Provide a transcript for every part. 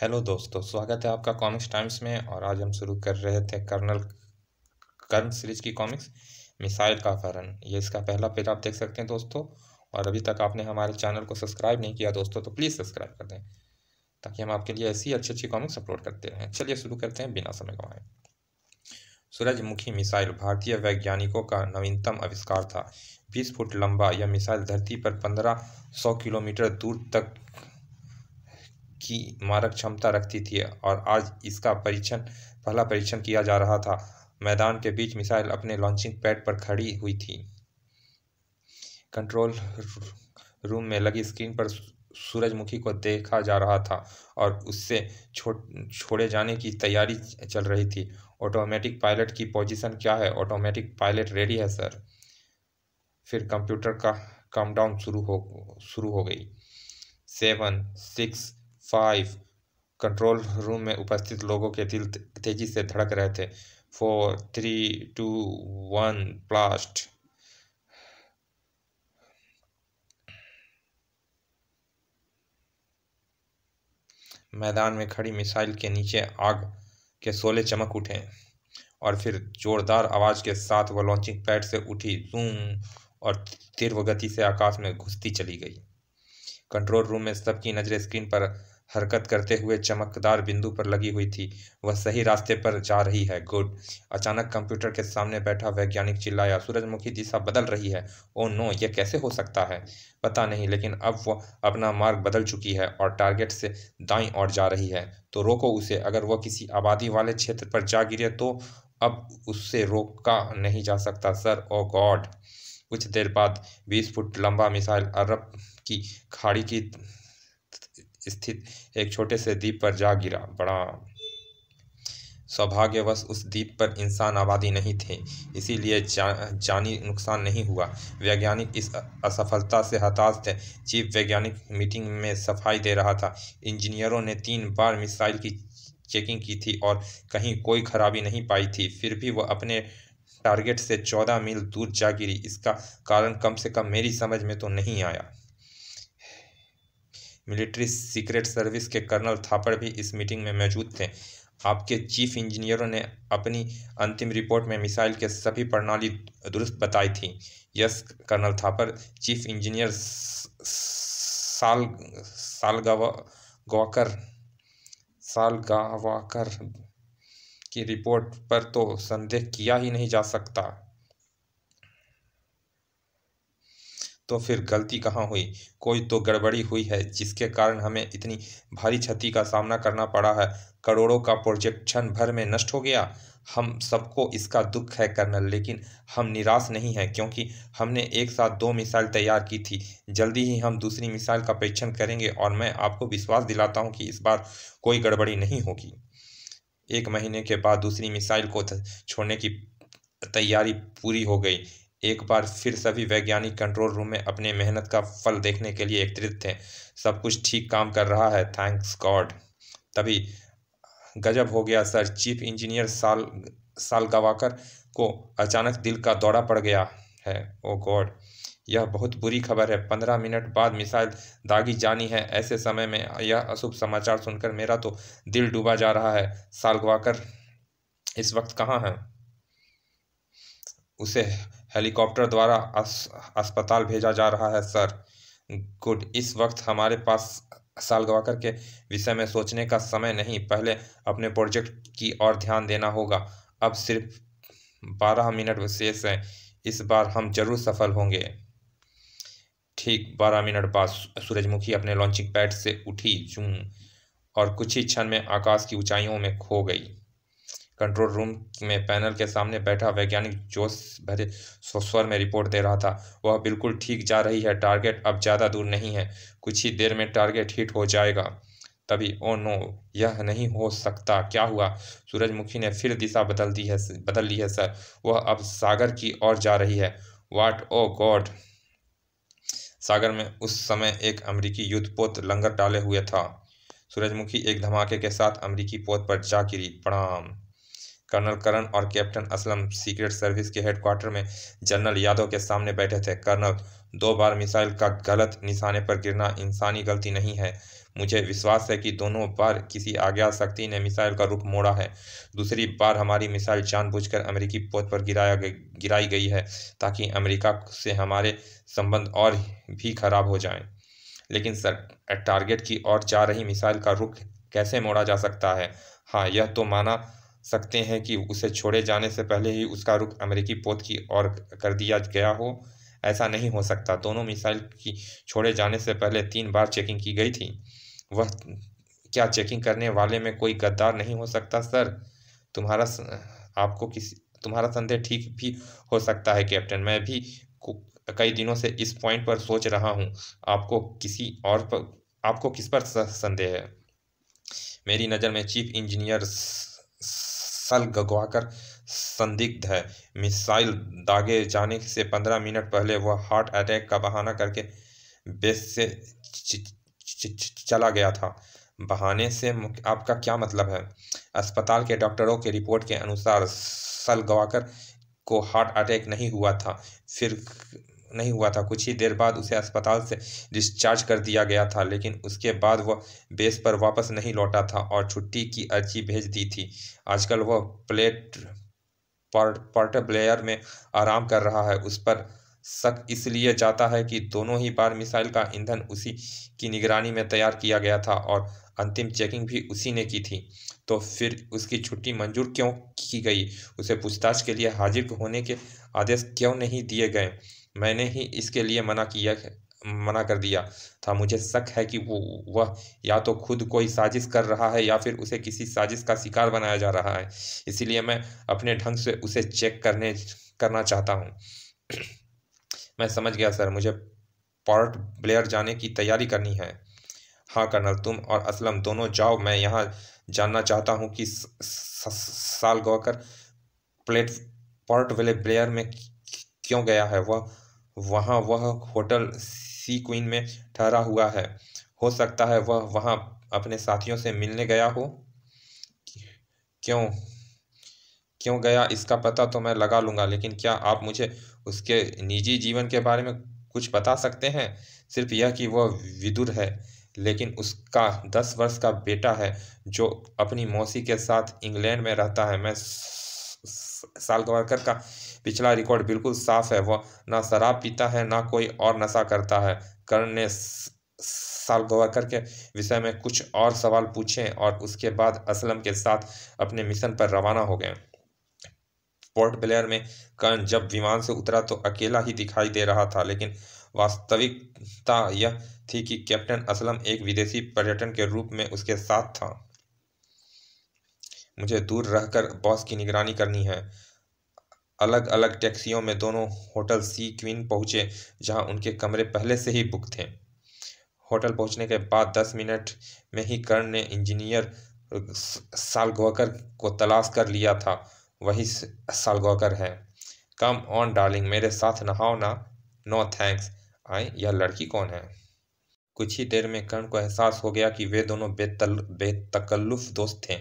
Hello दोस्तों स्वागत है आपका कॉमिक्स टाइम्स में और आज हम शुरू कर रहे थे कर्नल कर्न सीरीज की कॉमिक्स मिसाइल का फरन ये इसका पहला पेज आप देख सकते हैं दोस्तों और अभी तक आपने हमारे चैनल को सब्सक्राइब नहीं किया दोस्तों तो प्लीज़ सब्सक्राइब कर दें ताकि हम आपके लिए ऐसी अच्छी अच्छी कॉमिक्स अपलोड करते रहें चलिए शुरू करते हैं बिना समय गंवाए सूरजमुखी मिसाइल भारतीय वैज्ञानिकों का नवीनतम आविष्कार था 20 फुट लंबा यह मिसाइल धरती पर 1500 किलोमीटर दूर तक की मारक क्षमता रखती थी और आज इसका परीक्षण पहला परीक्षण किया जा रहा था मैदान के बीच मिसाइल अपने लॉन्चिंग पैड पर खड़ी हुई थी कंट्रोल रूम में लगी स्क्रीन पर सूरजमुखी को देखा जा रहा था और उससे छो, छोड़े जाने की तैयारी चल रही थी ऑटोमेटिक पायलट की पोजीशन क्या है ऑटोमेटिक पायलट रेडी है सर फिर कंप्यूटर का डाउन शुरू हो शुरू हो गई seven six five control room में उपस्थित लोगों के दिल तेजी से धड़क रहे थे four three two one blast मैदान में खड़ी मिसाइल के नीचे आग के सोले चमक उठे और फिर जोरदार आवाज़ के साथ वह लॉन्चिंग पैड से उठी जूम और तीव्र गति से आकाश में घुसती चली गई कंट्रोल रूम में सबकी नज़रें स्क्रीन पर हरकत करते हुए चमकदार बिंदु पर लगी हुई थी वह सही रास्ते पर जा रही है गुड अचानक कंप्यूटर के सामने बैठा वैज्ञानिक चिल्लाया सूरजमुखी दिशा बदल रही है ओ नो यह कैसे हो सकता है पता नहीं लेकिन अब वह अपना मार्ग बदल चुकी है और टारगेट से दाई और जा रही है तो रोको उसे अगर वह किसी आबादी वाले क्षेत्र पर जा गिरे तो अब उससे रोका नहीं जा सकता सर ओ गॉड कुछ देर बाद 20 फुट लंबा मिसाइल अरब की खाड़ी की स्थित एक छोटे से द्वीप पर जा गिरा बड़ा सौभाग्यवश उस द्वीप पर इंसान आबादी नहीं थे इसीलिए जा, जानी नुकसान नहीं हुआ वैज्ञानिक इस असफलता से हताश थे चीफ वैज्ञानिक मीटिंग में सफाई दे रहा था इंजीनियरों ने तीन बार मिसाइल की चेकिंग की थी और कहीं कोई खराबी नहीं पाई थी फिर भी वह अपने टारगेट से चौदह मील दूर जा गिरी इसका कारण कम से कम मेरी समझ में तो नहीं आया मिलिट्री सीक्रेट सर्विस के कर्नल थापड़ भी इस मीटिंग में मौजूद थे आपके चीफ इंजीनियरों ने अपनी अंतिम रिपोर्ट में मिसाइल के सभी प्रणाली दुरुस्त बताई थी yes colonel Thapar chief engineer साल साल सालगावाकर गवाकर साल गवाकर की रिपोर्ट पर तो संदेह किया ही नहीं जा सकता तो फिर गलती कहाँ हुई कोई तो गड़बड़ी हुई है जिसके कारण हमें इतनी भारी क्षति का सामना करना पड़ा है करोड़ों का प्रोजेक्ट क्षण भर में नष्ट हो गया हम सबको इसका दुख है कर्नल लेकिन हम निराश नहीं हैं क्योंकि हमने एक साथ दो मिसाइल तैयार की थी जल्दी ही हम दूसरी मिसाइल का परीक्षण करेंगे और मैं आपको विश्वास दिलाता हूं कि इस बार कोई गड़बड़ी नहीं होगी एक महीने के बाद दूसरी मिसाइल को छोड़ने की तैयारी पूरी हो गई एक बार फिर सभी वैज्ञानिक कंट्रोल रूम में अपने मेहनत का फल देखने के लिए एकत्रित थे सब कुछ ठीक काम कर रहा है थैंक्स गॉड तभी गजब हो गया सर चीफ इंजीनियर साल साल गवाकर को अचानक दिल का दौरा पड़ गया है ओ oh गॉड यह बहुत बुरी खबर है पंद्रह मिनट बाद मिसाइल दागी जानी है ऐसे समय में यह अशुभ समाचार सुनकर मेरा तो दिल डूबा जा रहा है सालगवाकर इस वक्त कहाँ है उसे हेलीकॉप्टर द्वारा अस, अस्पताल भेजा जा रहा है सर गुड इस वक्त हमारे पास साल गवाकर के विषय में सोचने का समय नहीं पहले अपने प्रोजेक्ट की ओर ध्यान देना होगा अब सिर्फ बारह मिनट शेष हैं इस बार हम जरूर सफल होंगे ठीक बारह मिनट बाद सूरजमुखी अपने लॉन्चिंग पैड से उठी जूं और कुछ ही क्षण में आकाश की ऊंचाइयों में खो गई कंट्रोल रूम में पैनल के सामने बैठा वैज्ञानिक जोश भरे सोस्वर में रिपोर्ट दे रहा था वह बिल्कुल ठीक जा रही है टारगेट अब ज़्यादा दूर नहीं है कुछ ही देर में टारगेट हिट हो जाएगा तभी ओ oh नो यह नहीं हो सकता क्या हुआ सूरजमुखी ने फिर दिशा बदल दी है बदल ली है सर वह अब सागर की ओर जा रही है वाट ओ गॉड सागर में उस समय एक अमरीकी युद्धपोत लंगर डाले हुए था सूरजमुखी एक धमाके के साथ अमरीकी पोत पर जा गिरी प्रणाम कर्नल करण और कैप्टन असलम सीक्रेट सर्विस के हेडक्वार्टर में जनरल यादव के सामने बैठे थे कर्नल दो बार मिसाइल का गलत निशाने पर गिरना इंसानी गलती नहीं है मुझे विश्वास है कि दोनों बार किसी आज्ञा शक्ति ने मिसाइल का रुख मोड़ा है दूसरी बार हमारी मिसाइल जानबूझकर अमेरिकी पोत पर गिराया गिराई गई है ताकि अमेरिका से हमारे संबंध और भी खराब हो जाएं। लेकिन सर टारगेट की ओर जा रही मिसाइल का रुख कैसे मोड़ा जा सकता है हाँ यह तो माना सकते हैं कि उसे छोड़े जाने से पहले ही उसका रुख अमेरिकी पोत की ओर कर दिया गया हो ऐसा नहीं हो सकता दोनों मिसाइल की छोड़े जाने से पहले तीन बार चेकिंग की गई थी वह क्या चेकिंग करने वाले में कोई गद्दार नहीं हो सकता सर तुम्हारा आपको किसी तुम्हारा संदेह ठीक भी हो सकता है कैप्टन मैं भी कई दिनों से इस पॉइंट पर सोच रहा हूँ आपको किसी और पर आपको किस पर संदेह है मेरी नज़र में चीफ इंजीनियर सल गगवाकर संदिग्ध है मिसाइल दागे जाने से पंद्रह मिनट पहले वह हार्ट अटैक का बहाना करके बेस से चला गया था बहाने से आपका क्या मतलब है अस्पताल के डॉक्टरों के रिपोर्ट के अनुसार सल गवाकर को हार्ट अटैक नहीं हुआ था फिर नहीं हुआ था कुछ ही देर बाद उसे अस्पताल से डिस्चार्ज कर दिया गया था लेकिन उसके बाद वह बेस पर वापस नहीं लौटा था और छुट्टी की अर्जी भेज दी थी आजकल वह प्लेट पार्ट ब्लेयर में आराम कर रहा है उस पर शक इसलिए जाता है कि दोनों ही बार मिसाइल का ईंधन उसी की निगरानी में तैयार किया गया था और अंतिम चेकिंग भी उसी ने की थी तो फिर उसकी छुट्टी मंजूर क्यों की गई उसे पूछताछ के लिए हाजिर होने के आदेश क्यों नहीं दिए गए मैंने ही इसके लिए मना किया मना कर दिया था मुझे शक है कि वो वह या तो खुद कोई साजिश कर रहा है या फिर उसे किसी साजिश का शिकार बनाया जा रहा है इसीलिए मैं अपने ढंग से उसे चेक करने करना चाहता हूँ मैं समझ गया सर मुझे पॉर्ट ब्लेयर जाने की तैयारी करनी है हाँ कर्नल तुम और असलम दोनों जाओ मैं यहाँ जानना चाहता हूँ कि साल गौकर प्लेट पोर्ट वाले ब्लेयर में क्यों गया है वह वहाँ वह होटल सी क्वीन में ठहरा हुआ है हो सकता है वह वहाँ अपने साथियों से मिलने गया हो क्यों क्यों गया इसका पता तो मैं लगा लूँगा लेकिन क्या आप मुझे उसके निजी जीवन के बारे में कुछ बता सकते हैं सिर्फ यह कि वह विदुर है लेकिन उसका दस वर्ष का बेटा है जो अपनी मौसी के साथ इंग्लैंड में रहता है मैं सालगवाकर का पिछला रिकॉर्ड बिल्कुल साफ है वह ना शराब पीता है ना कोई और नशा करता है कर्ण ने सालगोवाकर के विषय में कुछ और सवाल पूछे और उसके बाद असलम के साथ अपने मिशन पर रवाना हो गए पोर्ट ब्लेयर में कर्ण जब विमान से उतरा तो अकेला ही दिखाई दे रहा था लेकिन वास्तविकता यह थी कि कैप्टन असलम एक विदेशी पर्यटन के रूप में उसके साथ था मुझे दूर रहकर बॉस की निगरानी करनी है अलग अलग टैक्सियों में दोनों होटल सी क्वीन पहुंचे जहां उनके कमरे पहले से ही बुक थे होटल पहुंचने के बाद दस मिनट में ही कर्ण ने इंजीनियर सालगोकर को तलाश कर लिया था वही सालगोकर है कम ऑन डार्लिंग मेरे साथ नहाओ ना नो थैंक्स आए यह लड़की कौन है कुछ ही देर में कर्ण को एहसास हो गया कि वे दोनों बेतल बेतकल्लुफ दोस्त थे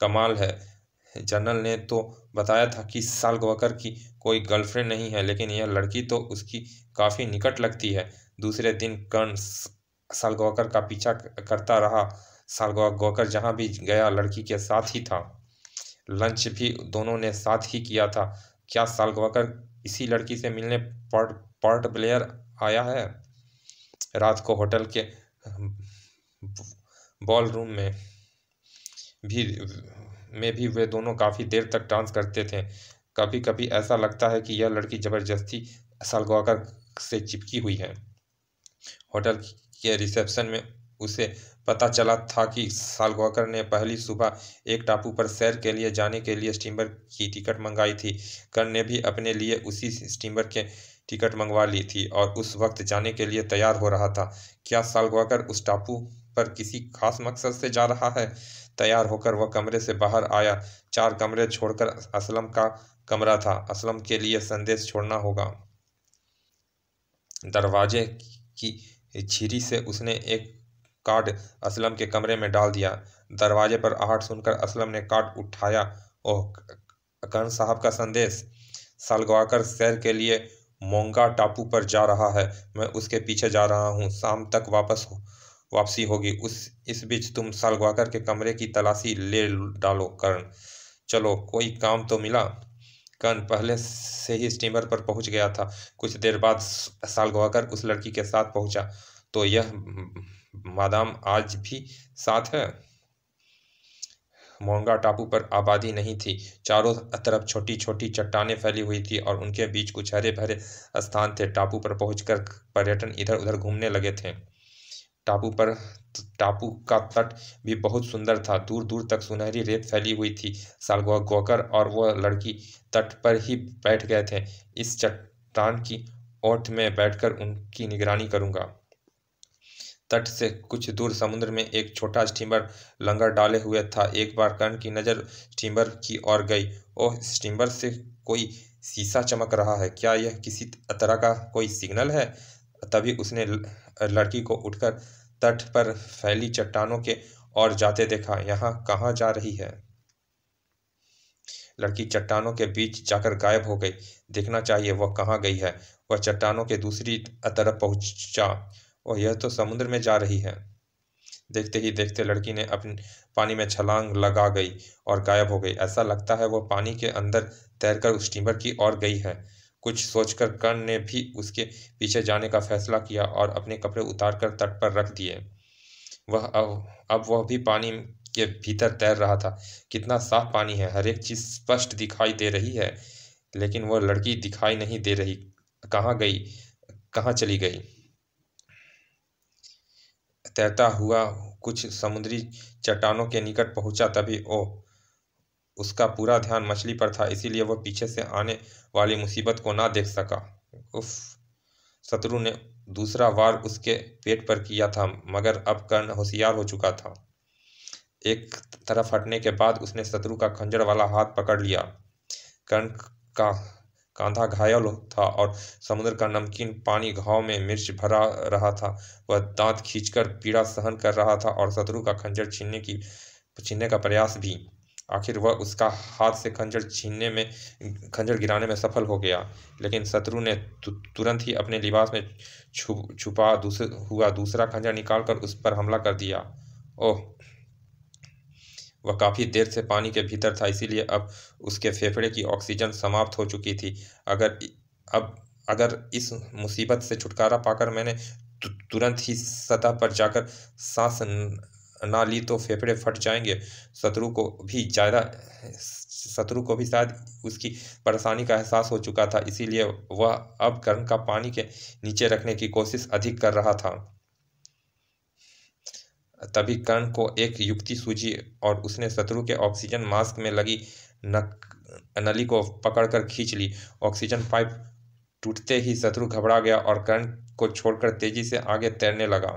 कमाल है जनरल ने तो बताया था कि सालगवकर की कोई गर्लफ्रेंड नहीं है लेकिन यह लड़की तो उसकी काफ़ी निकट लगती है दूसरे दिन कर्ण सालगवकर का पीछा करता रहा सालगवकर जहाँ भी गया लड़की के साथ ही था लंच भी दोनों ने साथ ही किया था क्या सालगवकर इसी लड़की से मिलने पार्ट पार्ट प्लेयर आया है रात को होटल के बॉल रूम में भी में भी वे दोनों काफ़ी देर तक डांस करते थे कभी कभी ऐसा लगता है कि यह लड़की ज़बरदस्ती सलगवाकर से चिपकी हुई है होटल के रिसेप्शन में उसे पता चला था कि सालगोकर ने पहली सुबह एक टापू पर सैर के लिए जाने के लिए स्टीमर की टिकट मंगाई थी कर्ण ने भी अपने लिए उसी स्टीमर के टिकट मंगवा ली थी और उस वक्त जाने के लिए तैयार हो रहा था क्या सालगोकर उस टापू पर किसी खास मकसद से जा रहा है तैयार होकर वह कमरे से बाहर आया चार कमरे छोड़कर असलम का कमरा था असलम के लिए संदेश छोड़ना होगा दरवाजे की छिरी से उसने एक कार्ड असलम के कमरे में डाल दिया दरवाजे पर आहट सुनकर असलम ने कार्ड उठाया ओह कर्ण साहब का संदेश सलगवाकर सैर के लिए मोंगा टापू पर जा रहा है मैं उसके पीछे जा रहा हूँ शाम तक वापस हो वापसी होगी उस इस बीच तुम सालग्वाकर के कमरे की तलाशी ले डालो कर्ण चलो कोई काम तो मिला कर्ण पहले से ही स्टीमर पर पहुंच गया था कुछ देर बाद सालग्वाकर उस लड़की के साथ पहुंचा तो यह मादाम आज भी साथ है मोंगा टापू पर आबादी नहीं थी चारों तरफ छोटी छोटी चट्टाने फैली हुई थी और उनके बीच कुछ हरे भरे स्थान थे टापू पर पहुंचकर पर्यटन इधर उधर घूमने लगे थे टापू पर टापू का तट भी बहुत सुंदर था दूर दूर तक सुनहरी रेत फैली हुई थी सालगोवा गोकर और वह लड़की तट पर ही बैठ गए थे इस चट्टान की ओट में बैठकर उनकी निगरानी करूंगा तट से कुछ दूर समुद्र में एक छोटा स्टीमर लंगर डाले हुए था एक बार कर्ण की नज़र स्टीमर की ओर गई ओह स्टीमर से कोई शीशा चमक रहा है क्या यह किसी तरह का कोई सिग्नल है तभी उसने लड़की को उठकर तट पर फैली चट्टानों के और जाते देखा यहाँ कहाँ जा रही है लड़की चट्टानों के बीच जाकर गायब हो गई देखना चाहिए वह कहाँ गई है वह चट्टानों के दूसरी तरफ पहुंचा और यह तो समुद्र में जा रही है देखते ही देखते लड़की ने अपने पानी में छलांग लगा गई और गायब हो गई ऐसा लगता है वह पानी के अंदर तैरकर उस स्टीमर की ओर गई है कुछ सोचकर कर्ण ने भी उसके पीछे जाने का फैसला किया और अपने कपड़े उतारकर तट पर रख दिए वह अब अब वह भी पानी के भीतर तैर रहा था कितना साफ पानी है हर एक चीज़ स्पष्ट दिखाई दे रही है लेकिन वह लड़की दिखाई नहीं दे रही कहाँ गई कहाँ चली गई तैरता हुआ कुछ समुद्री चट्टानों के निकट पहुंचा तभी ओह उसका पूरा ध्यान मछली पर था इसीलिए वह पीछे से आने वाली मुसीबत को ना देख सका उफ शत्रु ने दूसरा वार उसके पेट पर किया था मगर अब कर्ण होशियार हो चुका था एक तरफ हटने के बाद उसने शत्रु का खंजर वाला हाथ पकड़ लिया कर्ण का कांधा घायल था और समुद्र का नमकीन पानी घाव में मिर्च भरा रहा था वह दांत खींचकर पीड़ा सहन कर रहा था और शत्रु का खंजर छीनने की छीनने का प्रयास भी आखिर वह उसका हाथ से खंजर छीनने में खंजर गिराने में सफल हो गया लेकिन शत्रु ने तुरंत ही अपने लिबास में छु छुपा दूसर, हुआ दूसरा खंजर निकालकर उस पर हमला कर दिया ओह वह काफ़ी देर से पानी के भीतर था इसीलिए अब उसके फेफड़े की ऑक्सीजन समाप्त हो चुकी थी अगर अब अगर इस मुसीबत से छुटकारा पाकर मैंने तुरंत ही सतह पर जाकर सांस ना ली तो फेफड़े फट जाएंगे शत्रु को भी ज़्यादा शत्रु को भी शायद उसकी परेशानी का एहसास हो चुका था इसीलिए वह अब कर्ण का पानी के नीचे रखने की कोशिश अधिक कर रहा था तभी कर्ण को एक युक्ति सूझी और उसने शत्रु के ऑक्सीजन मास्क में लगी नक नली को पकड़कर खींच ली ऑक्सीजन पाइप टूटते ही शत्रु घबरा गया और कर्ण को छोड़कर तेजी से आगे तैरने लगा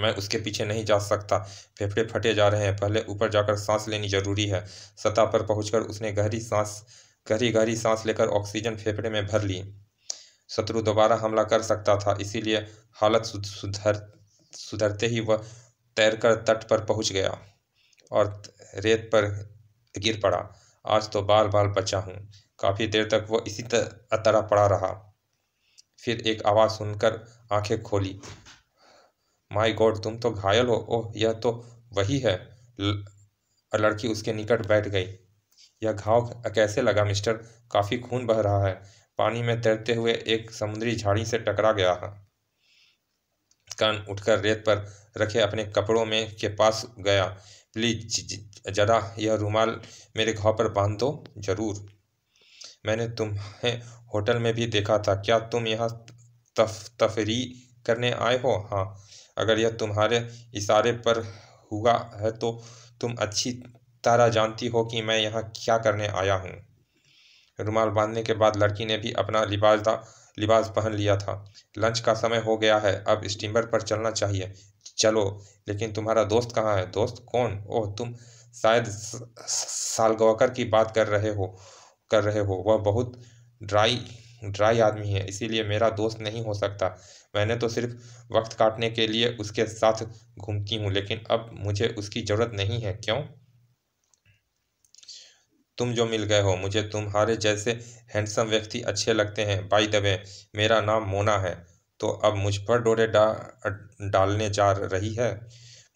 मैं उसके पीछे नहीं जा सकता फेफड़े फटे जा रहे हैं पहले ऊपर जाकर सांस लेनी जरूरी है सतह पर पहुंचकर उसने गहरी सांस गहरी गहरी सांस लेकर ऑक्सीजन फेफड़े में भर ली शत्रु दोबारा हमला कर सकता था इसीलिए हालत सुधर सुधरते ही वह तैरकर तट पर पहुंच गया और रेत पर गिर पड़ा आज तो बाल बाल बचा हूँ काफ़ी देर तक वह इसी तरह पड़ा रहा फिर एक आवाज़ सुनकर आंखें खोली माय गॉड तुम तो घायल हो ओह यह तो वही है लड़की उसके निकट बैठ गई यह घाव कैसे लगा मिस्टर काफ़ी खून बह रहा है पानी में तैरते हुए एक समुद्री झाड़ी से टकरा गया है कान उठकर रेत पर रखे अपने कपड़ों में के पास गया प्लीज जरा यह रुमाल मेरे घाव पर बांध दो जरूर मैंने तुम्हें होटल में भी देखा था क्या तुम यहाँ तफ तफरी करने आए हो हाँ अगर यह तुम्हारे इशारे पर हुआ है तो तुम अच्छी तरह जानती हो कि मैं यहाँ क्या करने आया हूँ रुमाल बांधने के बाद लड़की ने भी अपना लिबास लिबास पहन लिया था लंच का समय हो गया है अब स्टीमर पर चलना चाहिए चलो लेकिन तुम्हारा दोस्त कहाँ है दोस्त कौन ओह तुम शायद सालगवकर की बात कर रहे हो कर रहे हो वह बहुत ड्राई ड्राई आदमी है इसीलिए मेरा दोस्त नहीं हो सकता मैंने तो सिर्फ वक्त काटने के लिए उसके साथ घूमती हूँ लेकिन अब मुझे उसकी ज़रूरत नहीं है क्यों तुम जो मिल गए हो मुझे तुम्हारे जैसे हैंडसम व्यक्ति अच्छे लगते हैं बाई दबे मेरा नाम मोना है तो अब मुझ पर डोरे डा डालने जा रही है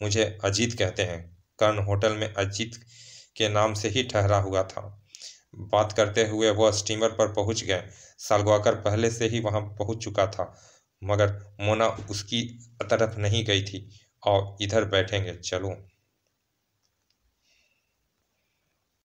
मुझे अजीत कहते हैं कर्ण होटल में अजीत के नाम से ही ठहरा हुआ था बात करते हुए वह स्टीमर पर पहुंच गए सालगवाकर पहले से ही वहां पहुंच चुका था मगर मोना उसकी तरफ नहीं गई थी और इधर बैठेंगे चलो